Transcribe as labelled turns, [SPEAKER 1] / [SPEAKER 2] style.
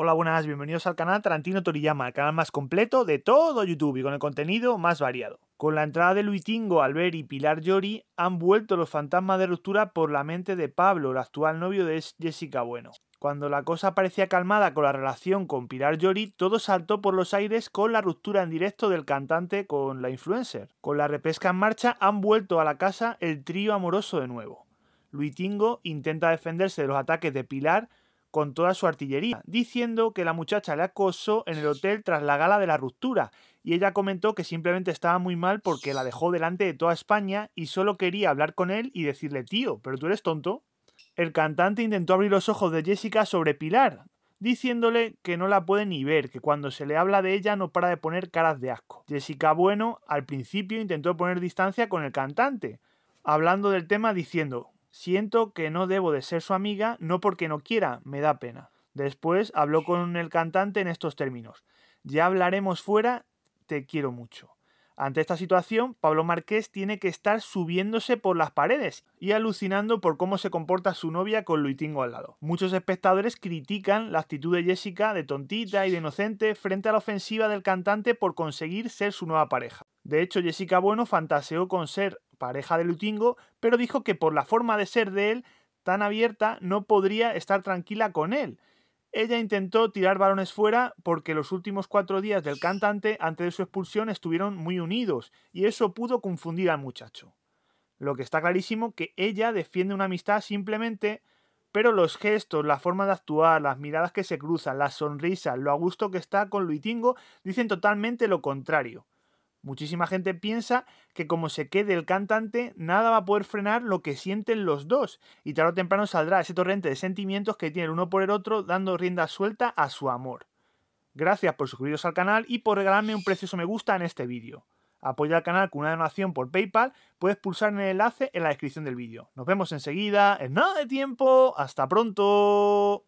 [SPEAKER 1] Hola, buenas, bienvenidos al canal Tarantino Toriyama, el canal más completo de todo YouTube y con el contenido más variado. Con la entrada de Luitingo, Albert y Pilar Yori, han vuelto los fantasmas de ruptura por la mente de Pablo, el actual novio de Jessica Bueno. Cuando la cosa parecía calmada con la relación con Pilar Yori, todo saltó por los aires con la ruptura en directo del cantante con la influencer. Con la repesca en marcha, han vuelto a la casa el trío amoroso de nuevo. Luitingo intenta defenderse de los ataques de Pilar, con toda su artillería, diciendo que la muchacha le acosó en el hotel tras la gala de la ruptura, y ella comentó que simplemente estaba muy mal porque la dejó delante de toda España y solo quería hablar con él y decirle, tío, pero tú eres tonto. El cantante intentó abrir los ojos de Jessica sobre Pilar, diciéndole que no la puede ni ver, que cuando se le habla de ella no para de poner caras de asco. Jessica Bueno al principio intentó poner distancia con el cantante, hablando del tema diciendo, Siento que no debo de ser su amiga, no porque no quiera, me da pena. Después habló con el cantante en estos términos. Ya hablaremos fuera, te quiero mucho. Ante esta situación, Pablo Marqués tiene que estar subiéndose por las paredes y alucinando por cómo se comporta su novia con Luitingo al lado. Muchos espectadores critican la actitud de Jessica de tontita y de inocente frente a la ofensiva del cantante por conseguir ser su nueva pareja. De hecho, Jessica Bueno fantaseó con ser pareja de Luitingo, pero dijo que por la forma de ser de él, tan abierta, no podría estar tranquila con él ella intentó tirar balones fuera porque los últimos cuatro días del cantante antes de su expulsión estuvieron muy unidos y eso pudo confundir al muchacho. Lo que está clarísimo que ella defiende una amistad simplemente, pero los gestos, la forma de actuar, las miradas que se cruzan, las sonrisas, lo a gusto que está con Luitingo dicen totalmente lo contrario. Muchísima gente piensa que como se quede el cantante, nada va a poder frenar lo que sienten los dos, y tarde o temprano saldrá ese torrente de sentimientos que tiene uno por el otro, dando rienda suelta a su amor. Gracias por suscribiros al canal y por regalarme un precioso me gusta en este vídeo. Apoya al canal con una donación por PayPal, puedes pulsar en el enlace en la descripción del vídeo. Nos vemos enseguida, en nada de tiempo, hasta pronto.